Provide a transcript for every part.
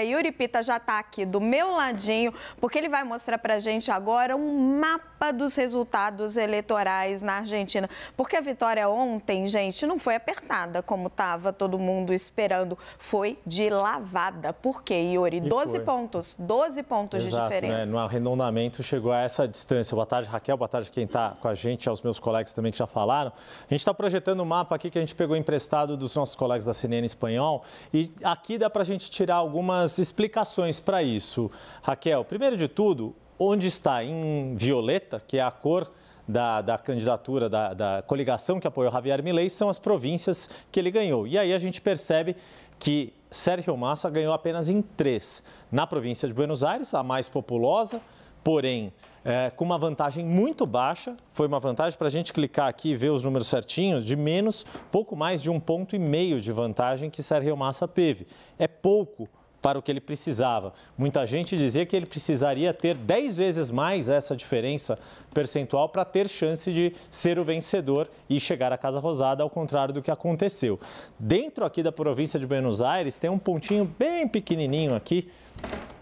Yuri Pita já está aqui do meu ladinho, porque ele vai mostrar para a gente agora um mapa dos resultados eleitorais na Argentina. Porque a vitória ontem, gente, não foi apertada como estava todo mundo esperando. Foi de lavada. Por quê, Yuri? E 12 foi. pontos. 12 pontos Exato, de né? diferença. Né? No arredondamento chegou a essa distância. Boa tarde, Raquel. Boa tarde quem está com a gente, aos meus colegas também que já falaram. A gente está projetando um mapa aqui que a gente pegou emprestado dos nossos colegas da CNN Espanhol. E aqui dá para a gente tirar algumas algumas explicações para isso. Raquel, primeiro de tudo, onde está em violeta, que é a cor da, da, candidatura, da, da, coligação que apoiou Javier Milei, são as províncias que ele ganhou. E aí a gente percebe que Sérgio Massa ganhou apenas em três. Na província de Buenos Aires, a mais populosa, porém é, com uma vantagem muito baixa, foi uma vantagem para a gente clicar aqui e ver os números certinhos, de menos, pouco mais de um ponto e meio de vantagem que Sérgio Massa teve. É pouco para o que ele precisava. Muita gente dizia que ele precisaria ter 10 vezes mais essa diferença percentual para ter chance de ser o vencedor e chegar à Casa Rosada, ao contrário do que aconteceu. Dentro aqui da província de Buenos Aires, tem um pontinho bem pequenininho aqui,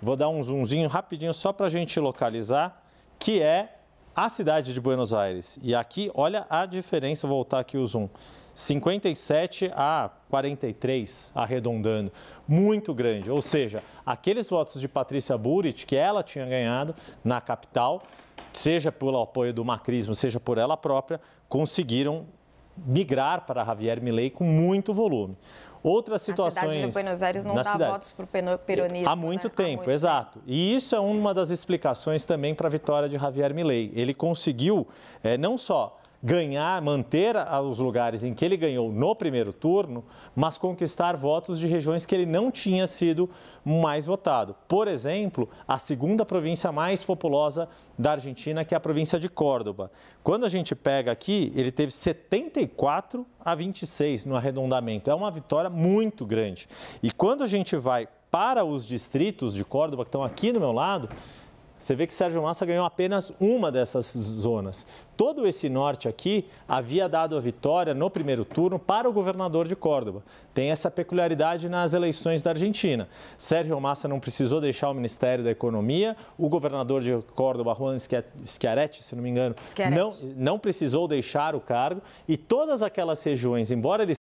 vou dar um zoomzinho rapidinho só para a gente localizar, que é a cidade de Buenos Aires. E aqui, olha a diferença, vou voltar aqui o zoom. 57 a 43, arredondando. Muito grande. Ou seja, aqueles votos de Patrícia Burit que ela tinha ganhado na capital, seja pelo apoio do macrismo, seja por ela própria, conseguiram migrar para Javier Milei com muito volume. Outras situações. A cidade de Buenos Aires não dá cidade. votos para o peronismo. Há né? muito né? tempo, Há muito exato. E isso é uma das explicações também para a vitória de Javier Milei. Ele conseguiu é, não só ganhar, manter os lugares em que ele ganhou no primeiro turno, mas conquistar votos de regiões que ele não tinha sido mais votado. Por exemplo, a segunda província mais populosa da Argentina, que é a província de Córdoba. Quando a gente pega aqui, ele teve 74 a 26 no arredondamento. É uma vitória muito grande. E quando a gente vai para os distritos de Córdoba, que estão aqui do meu lado, você vê que Sérgio Massa ganhou apenas uma dessas zonas. Todo esse norte aqui havia dado a vitória no primeiro turno para o governador de Córdoba. Tem essa peculiaridade nas eleições da Argentina. Sérgio Massa não precisou deixar o Ministério da Economia, o governador de Córdoba, Juan Schiaretti, se não me engano, não, não precisou deixar o cargo e todas aquelas regiões, embora eles